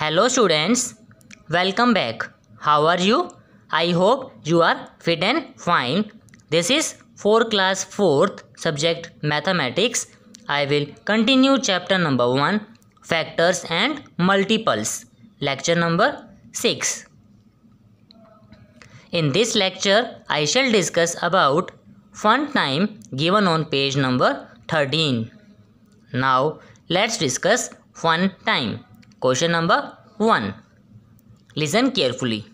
Hello students, welcome back. How are you? I hope you are fit and fine. This is for class 4th subject mathematics. I will continue chapter number 1 factors and multiples lecture number 6. In this lecture I shall discuss about fun time given on page number 13. Now let's discuss fun time. Question number 1. Listen carefully.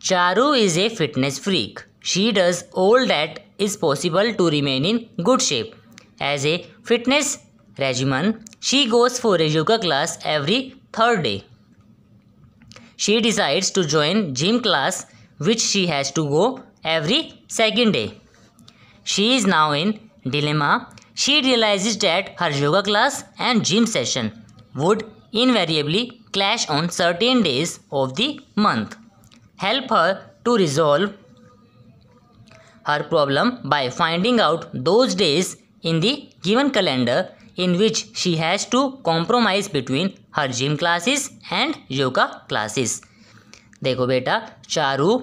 Charu is a fitness freak. She does all that is possible to remain in good shape. As a fitness regimen, she goes for a yoga class every third day. She decides to join gym class which she has to go every second day. She is now in dilemma. She realizes that her yoga class and gym session would invariably clash on certain days of the month. Help her to resolve her problem by finding out those days in the given calendar in which she has to compromise between her gym classes and yoga classes. देखो बेटा Charu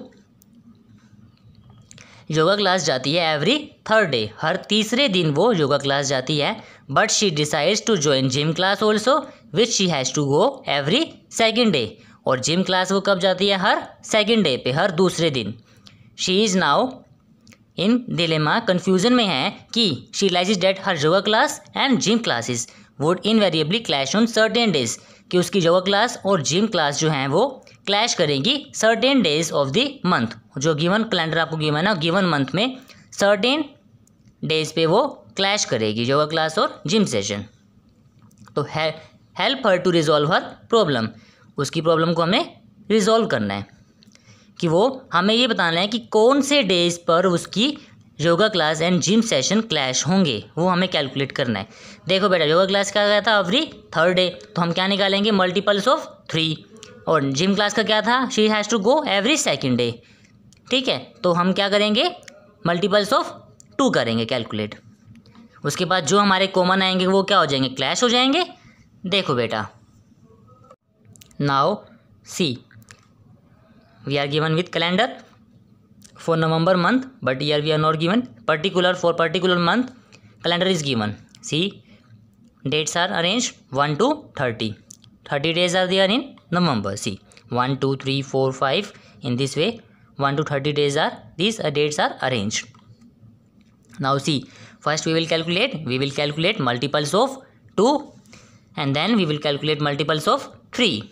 yoga class जाती है every third day हर तीसरे दिन वो yoga class जाती है but she decides to join gym class also which she has to go every second day और जिम क्लास वो कब जाती है हर सेकेंड डे पे हर दूसरे दिन she is now in dilemma confusion में है कि she lies that her yoga class and gym classes would invariably clash on certain days कि उसकी योगा क्लास और जिम क्लास जो हैं वो क्लैश करेंगी certain days of the month जो गिवन कैलेंडर आपको गिवन है ना गिवन मंथ में सर्टेन डेज पे वो क्लैश करेगी योगा क्लास और जिम सेशन तो है help her to resolve her problem उसकी प्रॉब्लम को हमें रिजॉल्व करना है कि वो हमें ये बताना है कि कौन से डेज पर उसकी yoga class and gym session clash होंगे वो हमें कैलकुलेट करना है देखो बेटा योगा क्लास क्या क्या था एवरी थर्ड डे तो हम क्या निकालेंगे मल्टीपल्स ऑफ थ्री और जिम क्लास का क्या था she has to go every second day ठीक है तो हम क्या करेंगे मल्टीपल्स ऑफ टू करेंगे कैलकुलेट उसके बाद जो हमारे कॉमन आएंगे वो क्या हो जाएंगे क्लैश हो जाएंगे देखो बेटा now see we are given with calendar for November month but year we are not given particular for particular month calendar is given see dates are arrange one two thirty thirty days are there in November see one two three four five in this way one two thirty days are this dates are arrange now see first we will calculate we will calculate multiples of two and then we will calculate multiples of 3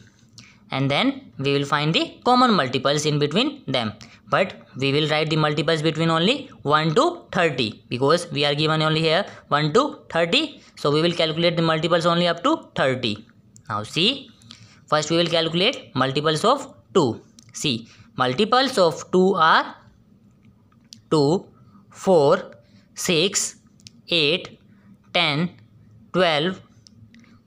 and then we will find the common multiples in between them but we will write the multiples between only 1 to 30 because we are given only here 1 to 30 so we will calculate the multiples only up to 30 now see first we will calculate multiples of 2 see multiples of 2 are 2 4 6 8 10 12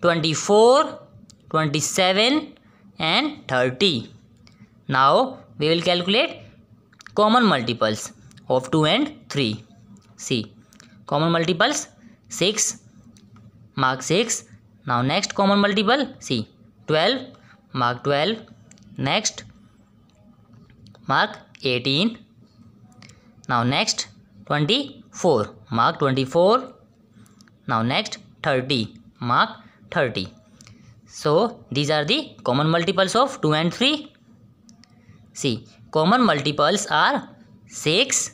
24, 27 and 30. Now we will calculate common multiples of 2 and 3. See, common multiples 6, mark 6. Now next common multiple, see, 12, mark 12. Next, mark 18. Now next, 24, mark 24. Now next, 30, mark thirty so these are the common multiples of two and three see common multiples are six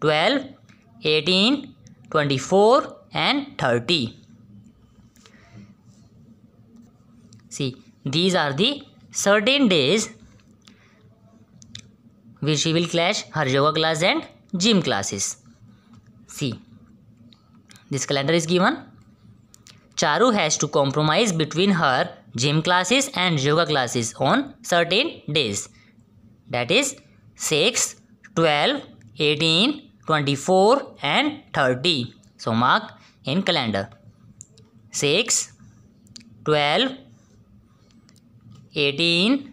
twelve eighteen twenty four and thirty see these are the certain days we she will clash her yoga class and gym classes see this calendar is given Charu has to compromise between her gym classes and yoga classes on certain days. That is 6, 12, 18, 24 and 30. So mark in calendar. 6, 12, 18,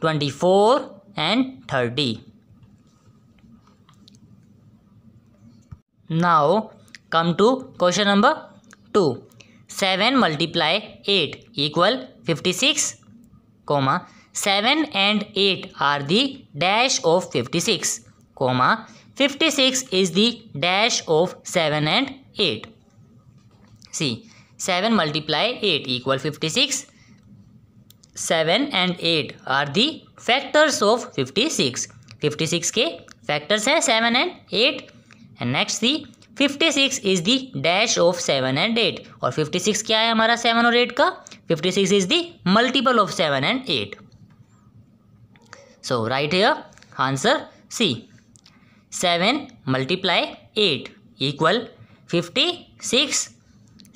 24 and 30. Now come to question number two seven multiply eight equal fifty six comma seven and eight are the dash of fifty six comma fifty six is the dash of seven and eight see seven multiply eight equal fifty six seven and eight are the factors of fifty six fifty six के factors हैं seven and eight and next the fifty six is the dash of seven and eight और fifty six क्या है हमारा seven और eight का fifty six is the multiple of seven and eight so write here answer see seven multiply eight equal fifty six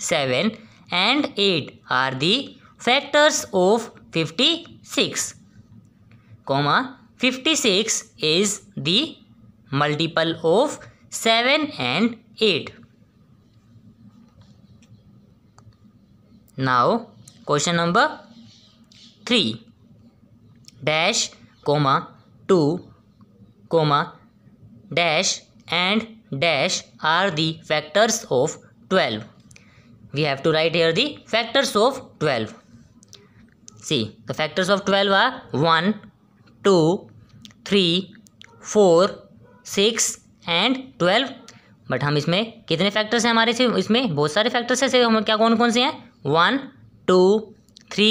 seven and eight are the factors of fifty six comma fifty six is the multiple of seven and eight now question number three dash comma two comma dash and dash are the factors of twelve we have to right here the factors of twelve see the factors of twelve are one two three four six and twelve but हम इसमें कितने factors हैं हमारे से इसमें बहुत सारे factors हैं हम क्या कौन कौन से हैं one two three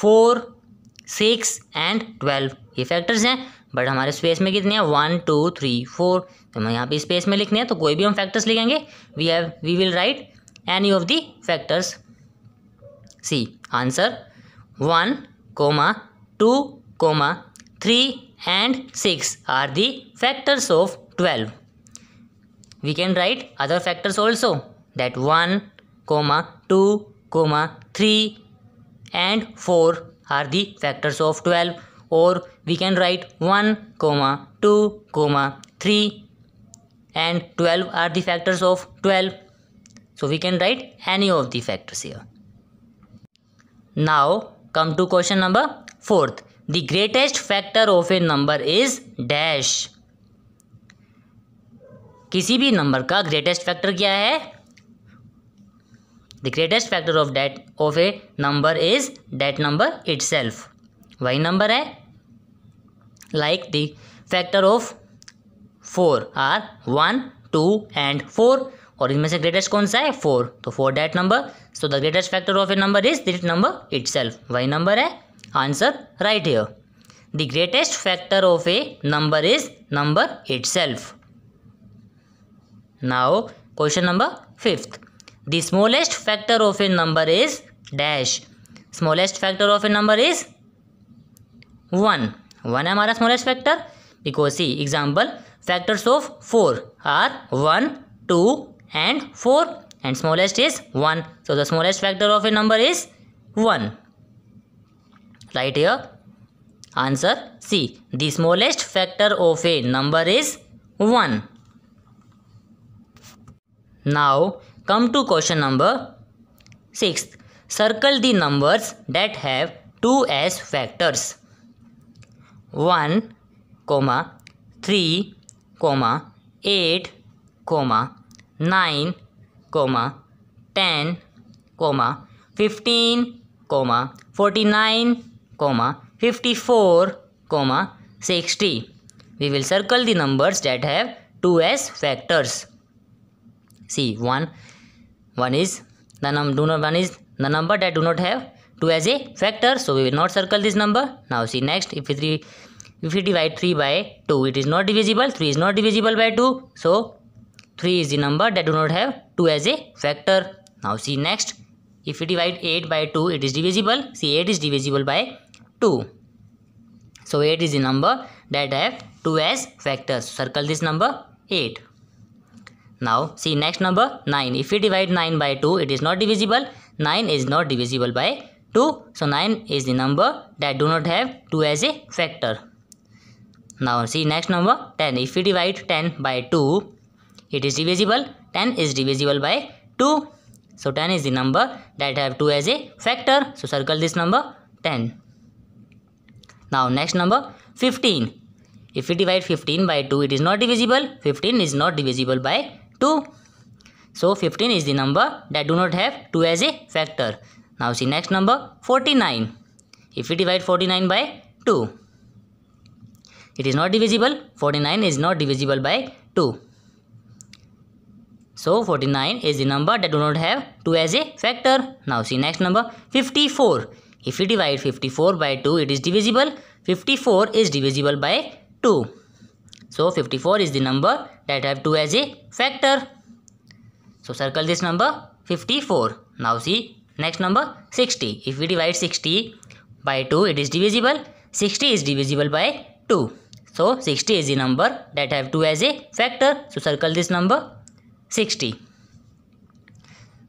four six and twelve ये फैक्टर्स हैं बट हमारे स्पेस में कितने हैं वन टू थ्री फोर तो हम यहाँ पे स्पेस में लिखने हैं तो कोई भी हम फैक्टर्स लिखेंगे we have we will write any of the factors see answer one comma two comma three and six are the factors of twelve we can write other factors also that 1 comma 2 comma 3 and 4 are the factors of 12 or we can write 1 comma 2 comma 3 and 12 are the factors of 12 so we can write any of the factors here now come to question number 4th the greatest factor of a number is dash किसी भी number का greatest factor क्या है the greatest factor of that of a number is that number self वही number है like the factor of four are one two and four और इनमें से ग्रेटेस्ट कौन सा है फोर तो four that number so the greatest factor of a number is that number itself वही नंबर है answer write here the greatest factor of a number is number itself Now question number 5th. The smallest factor of a number is dash. Smallest factor of a number is 1. 1 is our smallest factor because see example factors of 4 are 1, 2 and 4 and smallest is 1. So the smallest factor of a number is 1. Right here answer C. The smallest factor of a number is 1. Now come to question number six circle the numbers that have two as factors one comma three comma eight comma nine comma ten comma fifteen comma forty nine comma fifty four comma sixty we will circle the numbers that have two as factors see one one is the num do not one is the number that do not have 2 as a factor so we will not circle this number now see next if we three if we divide 3 by 2 it is not divisible 3 is not divisible by 2 so 3 is the number that do not have 2 as a factor now see next if we divide 8 by 2 it is divisible see 8 is divisible by 2 so 8 is the number that have 2 as factors circle this number 8 now see next number 9. If we divide 9 by 2, it is not divisible. 9 is not divisible by 2. So 9 is the number that do not have 2 as a factor. Now see next number 10. If we divide 10 by 2, it is divisible. 10 is divisible by 2. So 10 is the number that have 2 as a factor. So circle this number 10. Now next number 15. If we divide 15 by 2, it is not divisible. 15 is not divisible by 2. So 15 is the number that do not have 2 as a factor. Now see next number 49. If we divide 49 by 2, it is not divisible. 49 is not divisible by 2. So 49 is the number that do not have 2 as a factor. Now see next number 54. If we divide 54 by 2, it is divisible. 54 is divisible by 2. So 54 is the number that have 2 as a factor. So circle this number 54. Now see next number 60. If we divide 60 by 2 it is divisible. 60 is divisible by 2. So 60 is the number that have 2 as a factor. So circle this number 60.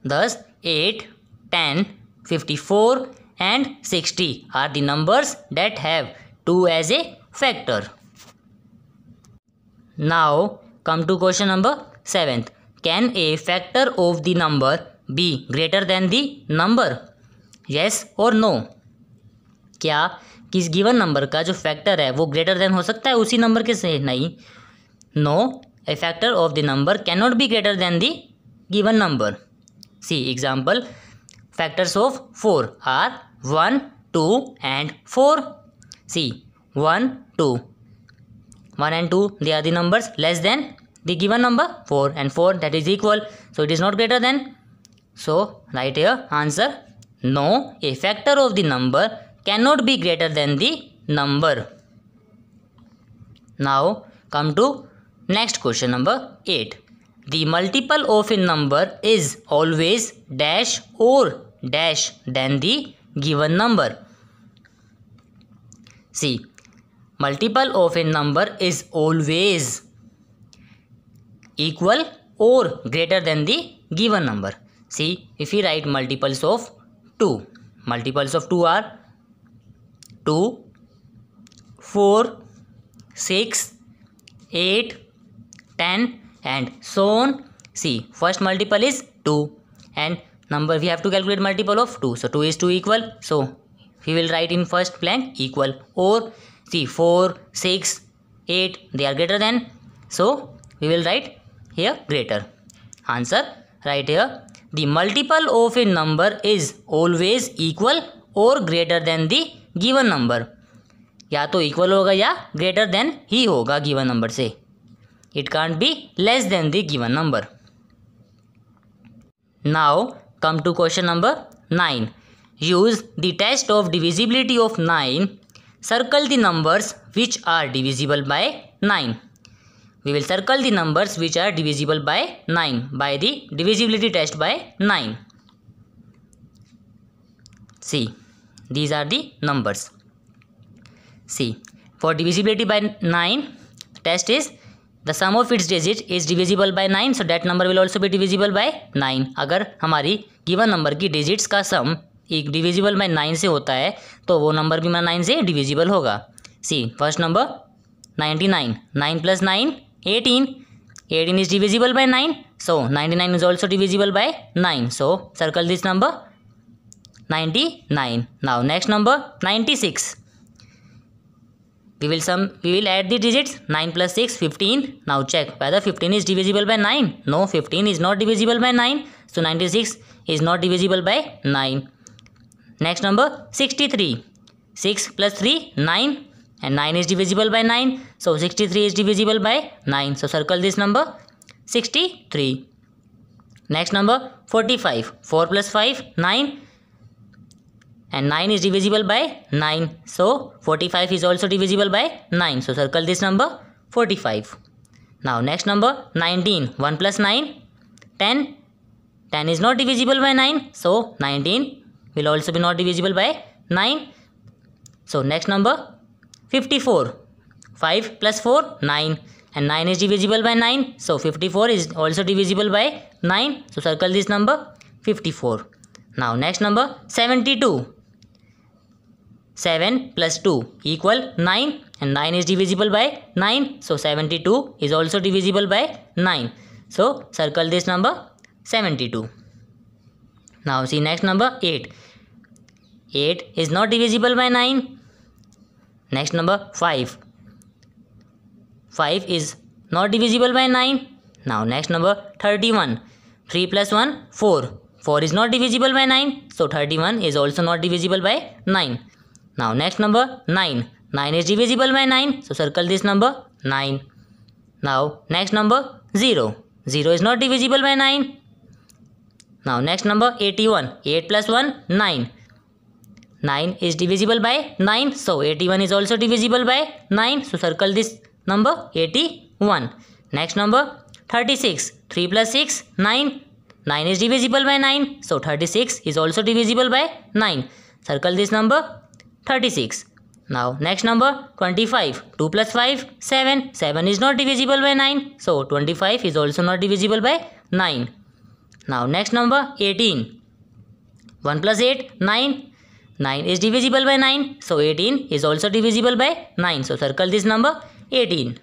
Thus 8, 10, 54 and 60 are the numbers that have 2 as a factor. Now come to question number seventh can a factor of the number be greater than the number yes or no क्या किस given number का जो factor है वो greater than हो सकता है उसी नंबर के से नहीं no a factor of the number can not be greater than the given number see example factors of four are one two and four see one two 1 and 2 they are the numbers less than the given number 4 and 4 that is equal so it is not greater than so right here answer no a factor of the number cannot be greater than the number now come to next question number 8 the multiple of a number is always dash or dash than the given number see multiple of a number is always equal or greater than the given number. See, if we write multiples of 2, multiples of 2 are 2, 4, 6, 8, 10 and so on. See, first multiple is 2 and number we have to calculate multiple of 2. So, 2 is 2 equal. So, we will write in first blank equal or see four six eight they are greater than so we will write here greater answer right here the multiple of a number is always equal or greater than the given number या तो equal होगा या greater than ही होगा given number से it can't be less than the given number now come to question number nine use the test of divisibility of nine circle the numbers which are divisible by 9 we will circle the numbers which are divisible by 9 by the divisibility test by 9 see these are the numbers see for divisibility by 9 test is the sum of its digits is divisible by 9 so that number will also be divisible by 9 agar hamari given number ki digits ka sum एक divisible by nine से होता है तो वो number भी मैं nine से divisible होगा see first number ninety nine nine plus nine eighteen eighteen is divisible by nine so ninety nine is also divisible by nine so circle this number ninety nine now next number ninety six will sum we will add the digits nine plus six fifteen now check check fifteen is divisible by nine no fifteen is not divisible by nine so ninety six is not divisible by nine Next number 63. 6 plus 3, 9. And 9 is divisible by 9. So 63 is divisible by 9. So circle this number 63. Next number 45. 4 plus 5, 9. And 9 is divisible by 9. So 45 is also divisible by 9. So circle this number 45. Now next number 19. 1 plus 9, 10. 10 is not divisible by 9. So 19 will also be not divisible by 9. So next number 54. 5 plus 4 9 and 9 is divisible by 9. So 54 is also divisible by 9. So circle this number 54. Now next number 72. 7 plus 2 equal 9 and 9 is divisible by 9. So 72 is also divisible by 9. So circle this number 72. Now see next number 8. 8 is not divisible by 9. Next number 5. 5 is not divisible by 9. Now next number 31. 3 plus 1 4. 4 is not divisible by 9. So 31 is also not divisible by 9. Now next number 9. 9 is divisible by 9. So circle this number 9. Now next number 0. 0 is not divisible by 9. Now next number 81. 8 plus 1 9. 9 is divisible by 9 so 81 is also divisible by 9 so circle this number 81 next number 36 3 plus 6 9 9 is divisible by 9 so 36 is also divisible by 9 circle this number 36 now next number 25 2 plus 5 7 7 is not divisible by 9 so 25 is also not divisible by 9 now next number 18 1 plus 8 9 9 is divisible by 9. So 18 is also divisible by 9. So circle this number 18.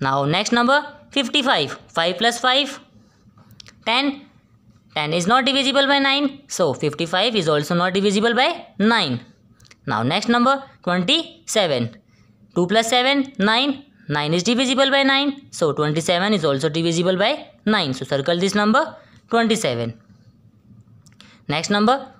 Now next number 55. 5 plus 5 10. 10 is not divisible by 9. So 55 is also not divisible by 9. Now next number 27. 2 plus 7 9. 9 is divisible by 9. So 27 is also divisible by 9. So circle this number 27. Next number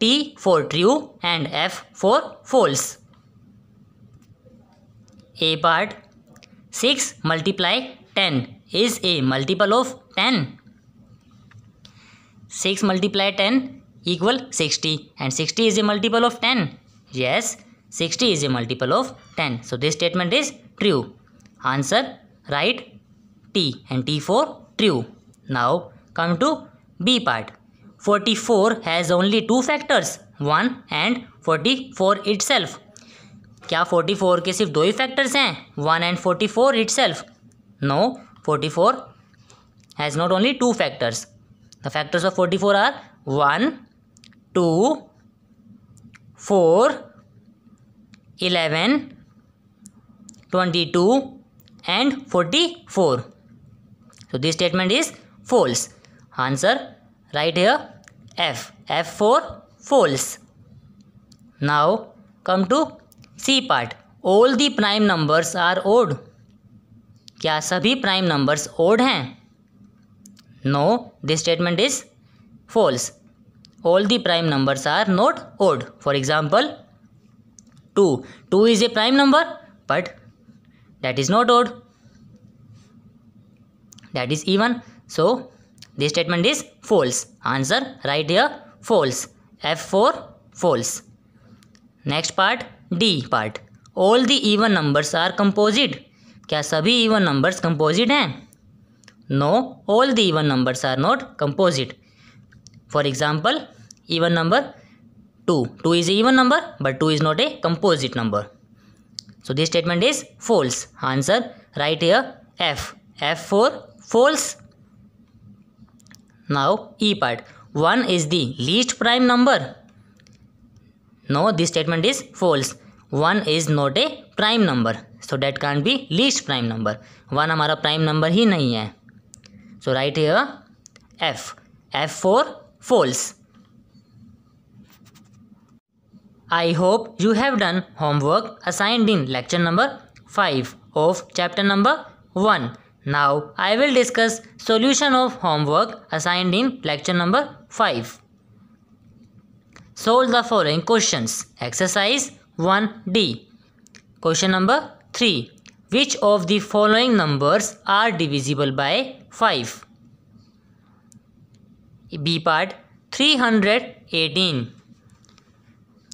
T for true and F for false. A part 6 multiply 10 is a multiple of 10. 6 multiply 10 equal 60 and 60 is a multiple of 10. Yes, 60 is a multiple of 10. So this statement is true. Answer write T and T for true. Now come to B part. 44 has only two factors 1 and 44 itself क्या 44 के सिर्फ दो ही factors हैं 1 and 44 itself no 44 has not only two factors the factors of 44 are 1 2 4 11 22 and 44 so this statement is false answer Right here F. F for false. Now come to C part. All the prime numbers are odd. क्या सभी prime numbers odd हैं no this statement is false all the prime numbers are not odd for example two two is a prime number but that is not odd that is even so this statement is false answer write here false F for false next part D part all the even numbers are composite क्या सभी even numbers composite हैं no all the even numbers are not composite for example even number two two is even number but two is not a composite number so this statement is false answer write here F F for false Now E part. 1 is the least prime number. No, this statement is false. 1 is not a prime number. So that can't be least prime number. 1 हमारा prime number he nahi hai. So write here F. F for false. I hope you have done homework assigned in lecture number 5 of chapter number 1. Now I will discuss solution of homework assigned in lecture number 5. Solve the following questions. Exercise 1D. Question number 3. Which of the following numbers are divisible by 5? B part 318.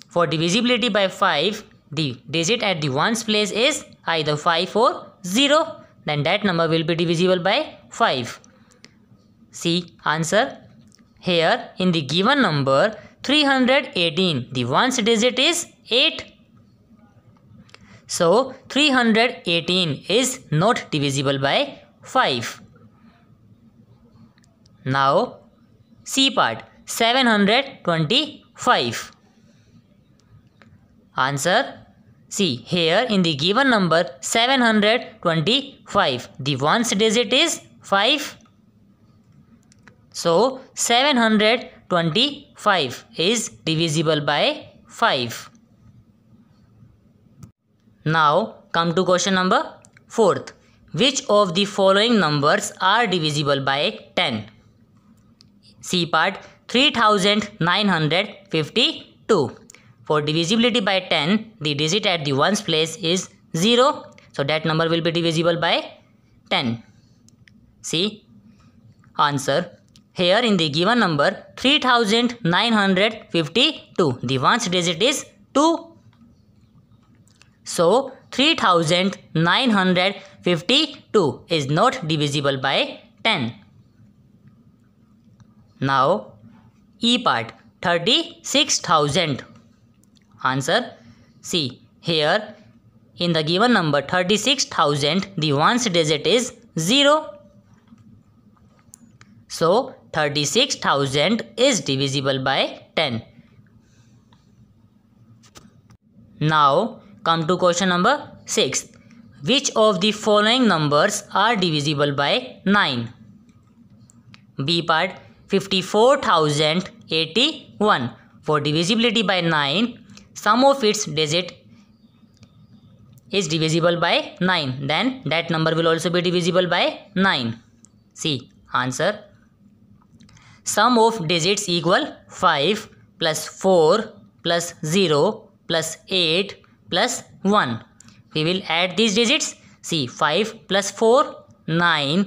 For divisibility by 5, the digit at the ones place is either 5 or 0 then that number will be divisible by 5. See answer here in the given number 318 the ones digit is 8. So 318 is not divisible by 5. Now C part 725. Answer See here in the given number 725. The ones digit is 5. So 725 is divisible by 5. Now come to question number 4th. Which of the following numbers are divisible by 10? See part 3952. For divisibility by 10, the digit at the ones place is 0. So that number will be divisible by 10. See? Answer. Here in the given number 3952. The ones digit is 2. So 3952 is not divisible by 10. Now E part 36,000. Answer C. Here in the given number 36,000 the ones digit is 0. So 36,000 is divisible by 10. Now come to question number 6. Which of the following numbers are divisible by 9? B part 54,081. For divisibility by 9, sum of its digit is divisible by 9 then that number will also be divisible by 9 see answer sum of digits equal 5 plus 4 plus 0 plus 8 plus 1 we will add these digits see 5 plus 4 9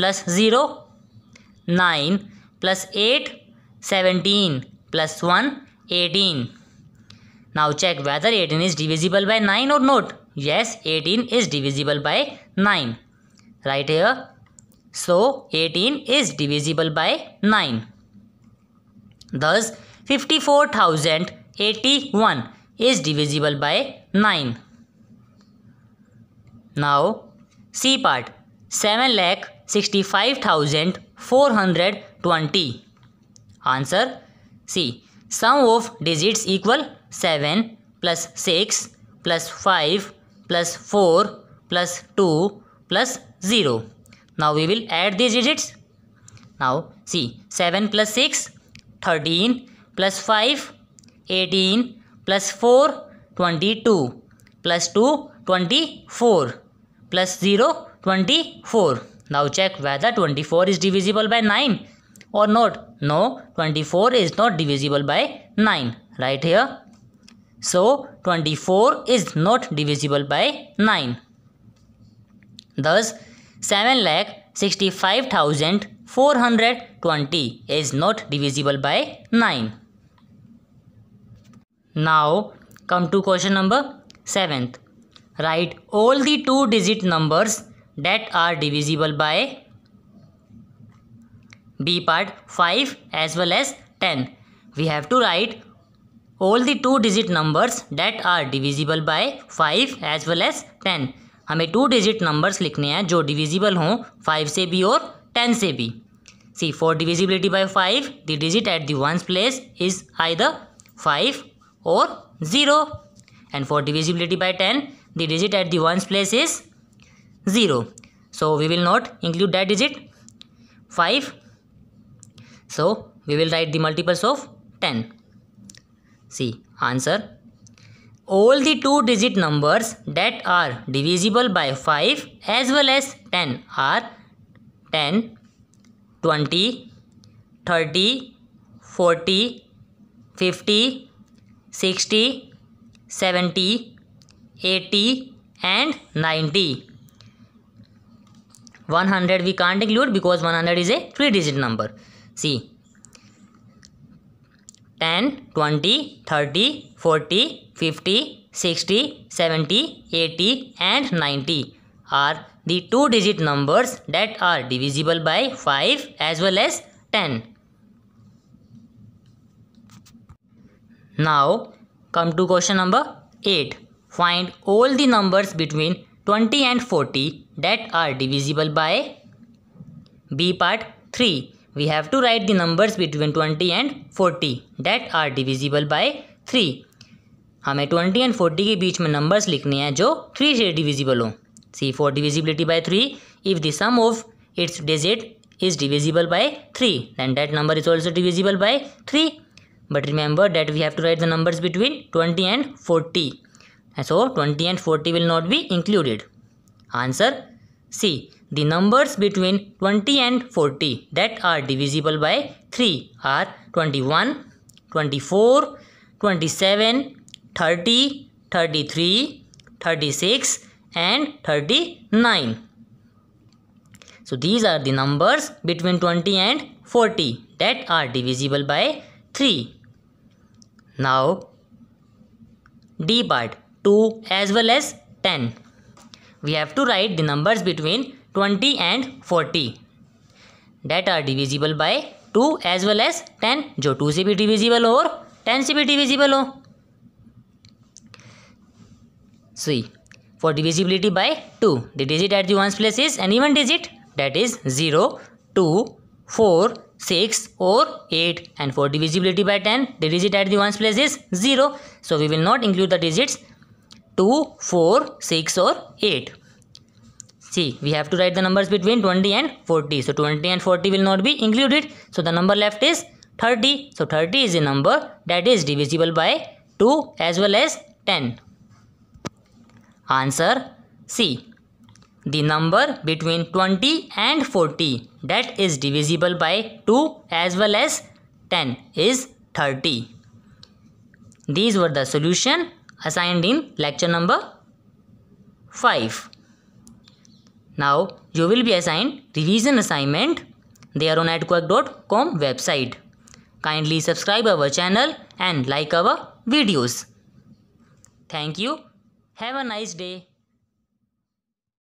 plus 0 9 plus 8 17 plus 1 18 now check whether 18 is divisible by 9 or not. Yes, 18 is divisible by 9. Right here. So 18 is divisible by 9. Thus 54,081 is divisible by 9. Now C part 7 lakh 65,420. Answer C. Sum of digits equal 7 plus 6 plus 5 plus 4 plus 2 plus 0. Now we will add these digits. Now see 7 plus 6 13 plus 5 18 plus 4 22 plus 2 24 plus 0 24. Now check whether 24 is divisible by 9 or not. No 24 is not divisible by 9 right here. So 24 is not divisible by 9. Thus 7 lakh 65,420 is not divisible by 9. Now come to question number 7th. Write all the two digit numbers that are divisible by B part 5 as well as 10. We have to write all the two digit numbers that are divisible by 5 as well as 10 हमें to digit numbers लिखने हैं जो divisible हों 5 से भी और 10 से भी see for divisibility by 5 the digit at the ones place is either 5 or 0 and for divisibility by 10 the digit at the ones place is 0 so we will not include that digit 5 so we will write the multiples of 10 see answer all the two digit numbers that are divisible by five as well as ten are ten twenty thirty forty fifty sixty seventy eighty and ninety one hundred we can't include because one hundred is a three digit number see 10, 20, 30, 40, 50, 60, 70, 80 and 90 are the two digit numbers that are divisible by 5 as well as 10. Now come to question number 8. Find all the numbers between 20 and 40 that are divisible by B part 3 we have to write the numbers between 20 and 40 that are divisible by 3 हमें 20 and 40 के बीच में numbers लिखने हैं जो three से divisible हों see for divisibility by three if the sum of its digit is divisible by three and that number is also divisible by three but remember that we have to write the numbers between twenty and forty so twenty and forty will not be included answer see the numbers between 20 and 40 that are divisible by 3 are 21, 24, 27, 30, 33, 36 and 39. So these are the numbers between 20 and 40 that are divisible by 3. Now D part 2 as well as 10. We have to write the numbers between 20 and 40 that are divisible by 2 as well as 10 जो 2 से भी divisible हो और 10 से भी divisible हो see for divisibility by 2 the digit at the ones place is an even digit that is 0 2 4 6 or 8 and for divisibility by 10 the digit at the ones place is 0 so we will not include the digits 2 4 6 or 8 See, we have to write the numbers between 20 and 40. So 20 and 40 will not be included. So the number left is 30. So 30 is a number that is divisible by 2 as well as 10. Answer C. The number between 20 and 40 that is divisible by 2 as well as 10 is 30. These were the solution assigned in lecture number 5. Now you will be assigned revision assignment there on atquark.com website. Kindly subscribe our channel and like our videos. Thank you. Have a nice day.